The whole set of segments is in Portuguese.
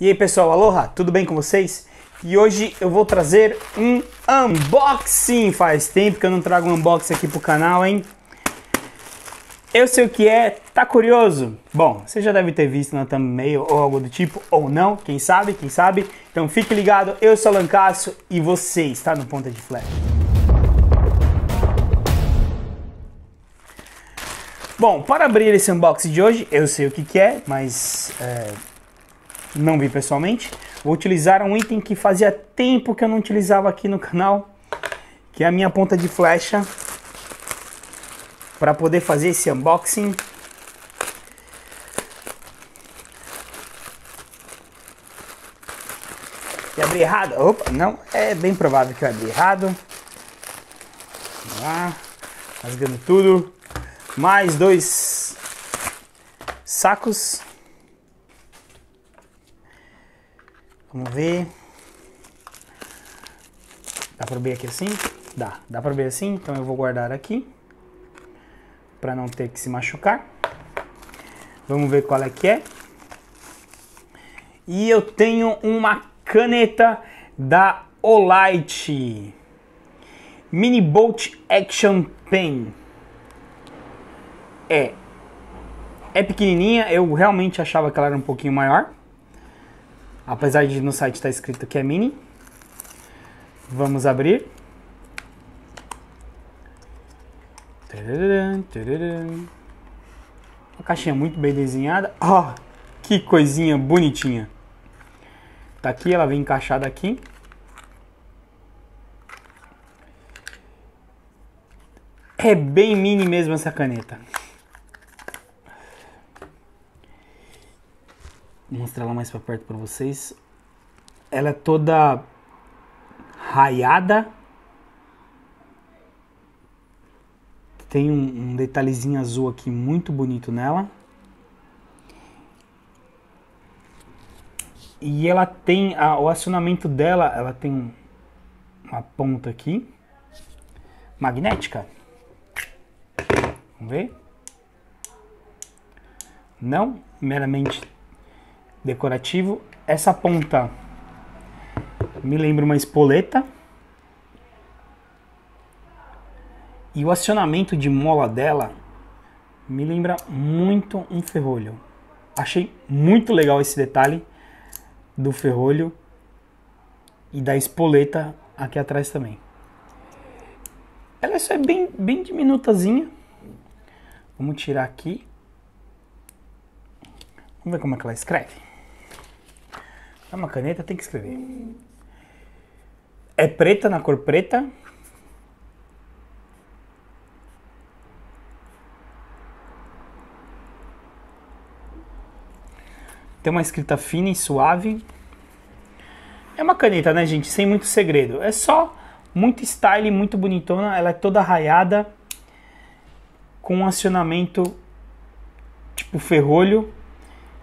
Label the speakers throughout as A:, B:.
A: E aí pessoal, aloha, tudo bem com vocês? E hoje eu vou trazer um unboxing. Faz tempo que eu não trago um unboxing aqui pro canal, hein? Eu sei o que é, tá curioso? Bom, você já deve ter visto na thumbnail ou algo do tipo, ou não, quem sabe, quem sabe. Então fique ligado, eu sou Lancasso e você está no Ponta de Flash. Bom, para abrir esse unboxing de hoje, eu sei o que, que é, mas é não vi pessoalmente. Vou utilizar um item que fazia tempo que eu não utilizava aqui no canal, que é a minha ponta de flecha, para poder fazer esse unboxing. E abri errado? Opa, não, é bem provável que eu abri errado. Vamos lá, rasgando tudo. Mais dois sacos. ver. Dá pra ver aqui assim? Dá. Dá pra ver assim? Então eu vou guardar aqui. Pra não ter que se machucar. Vamos ver qual é que é. E eu tenho uma caneta da Olight. Mini Bolt Action Pen. É. É pequenininha, eu realmente achava que ela era um pouquinho maior apesar de no site estar tá escrito que é mini. Vamos abrir. A caixinha muito bem desenhada. Ó, oh, que coisinha bonitinha. Tá aqui, ela vem encaixada aqui. É bem mini mesmo essa caneta. mostrar ela mais para perto para vocês. Ela é toda raiada. Tem um, um detalhezinho azul aqui muito bonito nela. E ela tem a, o acionamento dela, ela tem uma ponta aqui magnética. Vamos ver? Não meramente decorativo. Essa ponta me lembra uma espoleta. E o acionamento de mola dela me lembra muito um ferrolho. Achei muito legal esse detalhe do ferrolho e da espoleta aqui atrás também. Ela é só é bem, bem diminutazinha. Vamos tirar aqui. Vamos ver como é que ela escreve. É uma caneta, tem que escrever. É preta na cor preta. Tem uma escrita fina e suave. É uma caneta, né, gente? Sem muito segredo. É só muito style, muito bonitona. Ela é toda raiada. Com um acionamento tipo ferrolho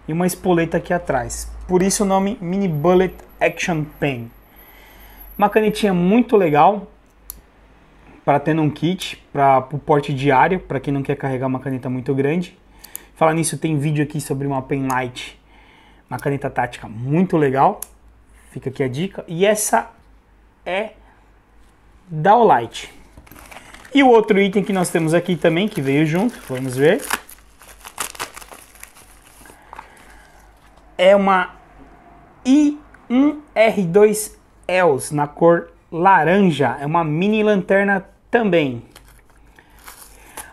A: e uma espoleta aqui atrás por isso o nome Mini Bullet Action Pen. Uma canetinha muito legal para ter num kit, para o porte diário, para quem não quer carregar uma caneta muito grande. Falar nisso, tem vídeo aqui sobre uma Pen Light, uma caneta tática muito legal. Fica aqui a dica. E essa é da Olight. E o outro item que nós temos aqui também, que veio junto, vamos ver. É uma e um R2 ELS na cor laranja. É uma mini lanterna também.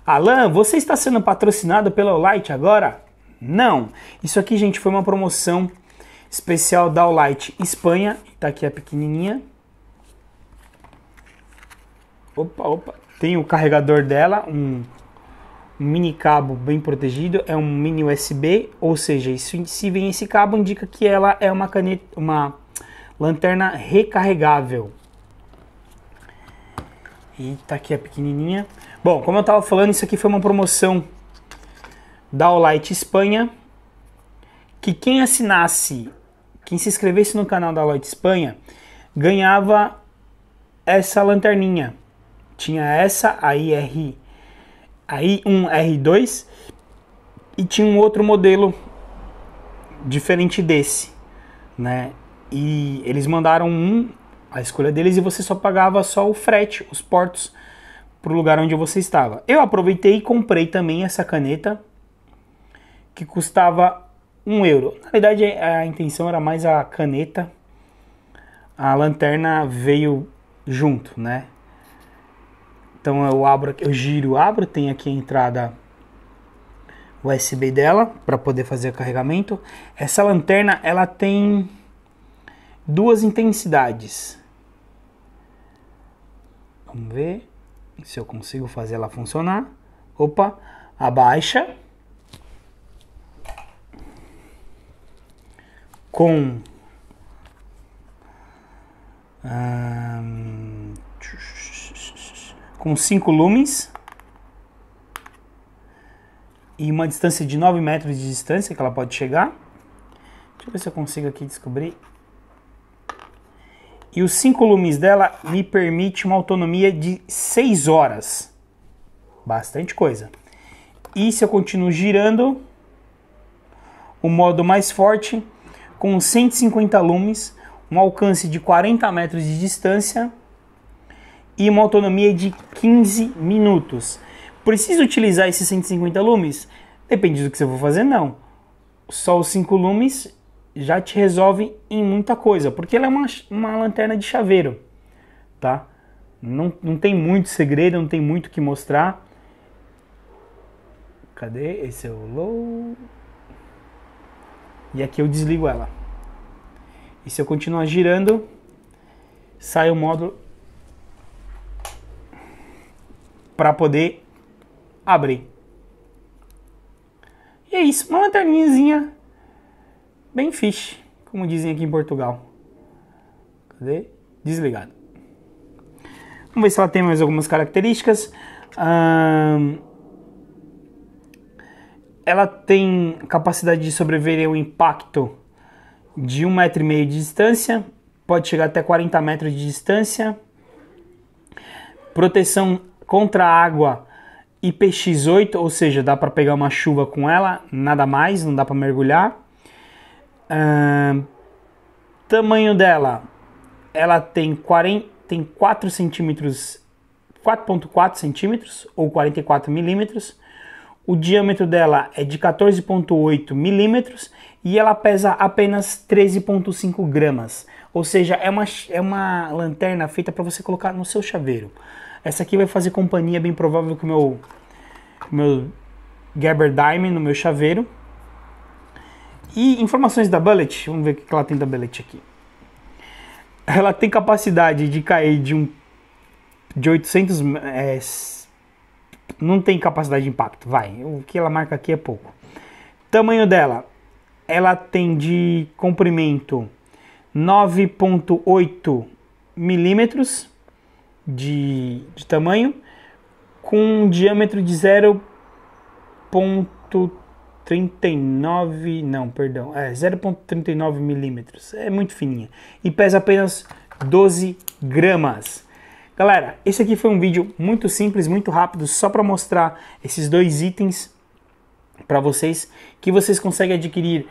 A: Alan, você está sendo patrocinado pela Olight agora? Não. Isso aqui, gente, foi uma promoção especial da Olight Espanha. Tá aqui a pequenininha. Opa, opa. Tem o carregador dela, um um mini cabo bem protegido, é um mini USB, ou seja, isso, se vem esse cabo indica que ela é uma caneta, uma lanterna recarregável. E tá aqui a é pequenininha. Bom, como eu estava falando, isso aqui foi uma promoção da Olight Espanha, que quem assinasse, quem se inscrevesse no canal da Olight Espanha, ganhava essa lanterninha. Tinha essa, a IR Aí 1 r 2 e tinha um outro modelo diferente desse, né? E eles mandaram um a escolha deles e você só pagava só o frete, os portos para o lugar onde você estava. Eu aproveitei e comprei também essa caneta que custava um euro. Na verdade, a intenção era mais a caneta, a lanterna veio junto, né? Então eu abro, eu giro, abro, tem aqui a entrada USB dela para poder fazer o carregamento. Essa lanterna ela tem duas intensidades. Vamos ver se eu consigo fazer ela funcionar. Opa, abaixa. Com hum, com 5 lumens e uma distância de 9 metros de distância que ela pode chegar. Deixa eu ver se eu consigo aqui descobrir. E os 5 lumes dela me permite uma autonomia de 6 horas. Bastante coisa. E se eu continuo girando, o modo mais forte, com 150 lumens, um alcance de 40 metros de distância e uma autonomia de 15 minutos. Preciso utilizar esses 150 lumes? Depende do que você for fazer, não. Só os 5 lumes já te resolve em muita coisa, porque ela é uma, uma lanterna de chaveiro, tá? Não, não tem muito segredo, não tem muito o que mostrar. Cadê? Esse é o low. E aqui eu desligo ela. E se eu continuar girando, sai o módulo para poder abrir. E é isso, uma lanterninhazinha bem fish, como dizem aqui em Portugal. Cadê? Desligado. Vamos ver se ela tem mais algumas características. Hum, ela tem capacidade de sobreviver ao impacto de um metro e meio de distância, pode chegar até 40 metros de distância. Proteção contra água IPX8, ou seja, dá para pegar uma chuva com ela, nada mais, não dá para mergulhar. Uh, tamanho dela, ela tem, 40, tem 4 centímetros, 4.4 centímetros ou 44 milímetros. O diâmetro dela é de 14.8 milímetros e ela pesa apenas 13.5 gramas. Ou seja, é uma, é uma lanterna feita para você colocar no seu chaveiro. Essa aqui vai fazer companhia, bem provável, com o meu, meu Gerber Diamond no meu chaveiro. E informações da Bullet, vamos ver o que ela tem da Bullet aqui. Ela tem capacidade de cair de um de 800 é, não tem capacidade de impacto, vai. O que ela marca aqui é pouco. Tamanho dela, ela tem de comprimento 9,8 milímetros de, de tamanho, com um diâmetro de 0,39, não, perdão, é 0,39 milímetros, é muito fininha, e pesa apenas 12 gramas. Galera, esse aqui foi um vídeo muito simples, muito rápido, só para mostrar esses dois itens para vocês que vocês conseguem adquirir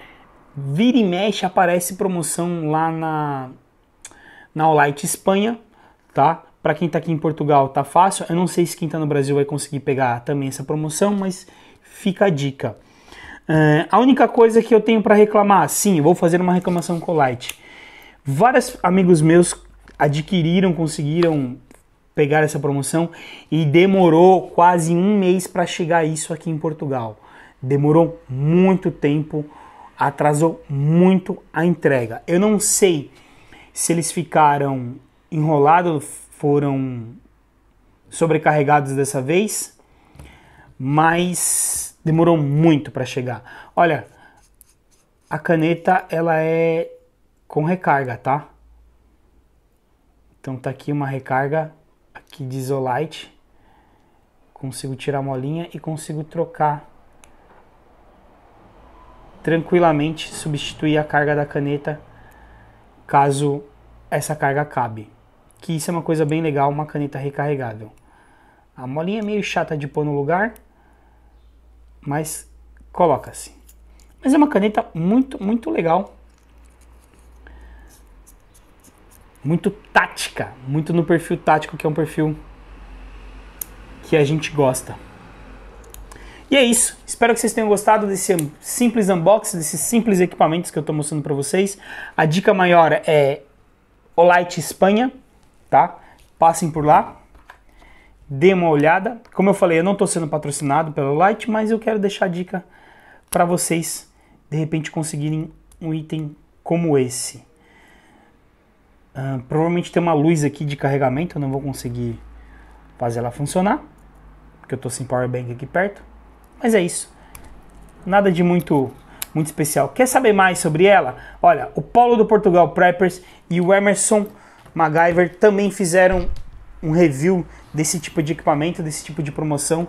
A: vira e mexe aparece promoção lá na na Olight Espanha, tá? Para quem tá aqui em Portugal tá fácil. Eu não sei se quem tá no Brasil vai conseguir pegar também essa promoção, mas fica a dica. Uh, a única coisa que eu tenho para reclamar, sim, vou fazer uma reclamação com o Light. Vários amigos meus adquiriram, conseguiram pegar essa promoção e demorou quase um mês para chegar isso aqui em Portugal. Demorou muito tempo atrasou muito a entrega. Eu não sei se eles ficaram enrolados, foram sobrecarregados dessa vez, mas demorou muito para chegar. Olha, a caneta ela é com recarga, tá? Então tá aqui uma recarga aqui de isolite. Consigo tirar a molinha e consigo trocar tranquilamente substituir a carga da caneta caso essa carga cabe. Que isso é uma coisa bem legal, uma caneta recarregável. A molinha é meio chata de pôr no lugar, mas coloca-se. Mas é uma caneta muito, muito legal. Muito tática, muito no perfil tático, que é um perfil que a gente gosta. E é isso. Espero que vocês tenham gostado desse simples unboxing, desses simples equipamentos que eu estou mostrando para vocês. A dica maior é Olight Espanha, tá? Passem por lá, dê uma olhada. Como eu falei, eu não estou sendo patrocinado pela Olight, mas eu quero deixar a dica para vocês de repente conseguirem um item como esse. Uh, provavelmente tem uma luz aqui de carregamento, eu não vou conseguir fazer ela funcionar, porque eu estou sem power bank aqui perto. Mas é isso. Nada de muito muito especial. Quer saber mais sobre ela? Olha, o Paulo do Portugal Preppers e o Emerson MacGyver também fizeram um review desse tipo de equipamento, desse tipo de promoção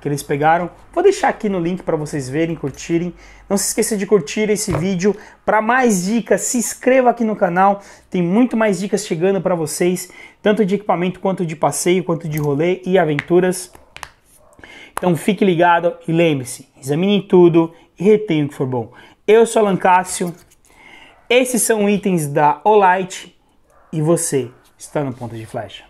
A: que eles pegaram. Vou deixar aqui no link para vocês verem, curtirem. Não se esqueça de curtir esse vídeo. Para mais dicas, se inscreva aqui no canal. Tem muito mais dicas chegando para vocês, tanto de equipamento quanto de passeio, quanto de rolê e aventuras. Então fique ligado e lembre-se, examine tudo e retenha o que for bom. Eu sou Alan Cássio, esses são itens da Olight e você está no ponto de flecha.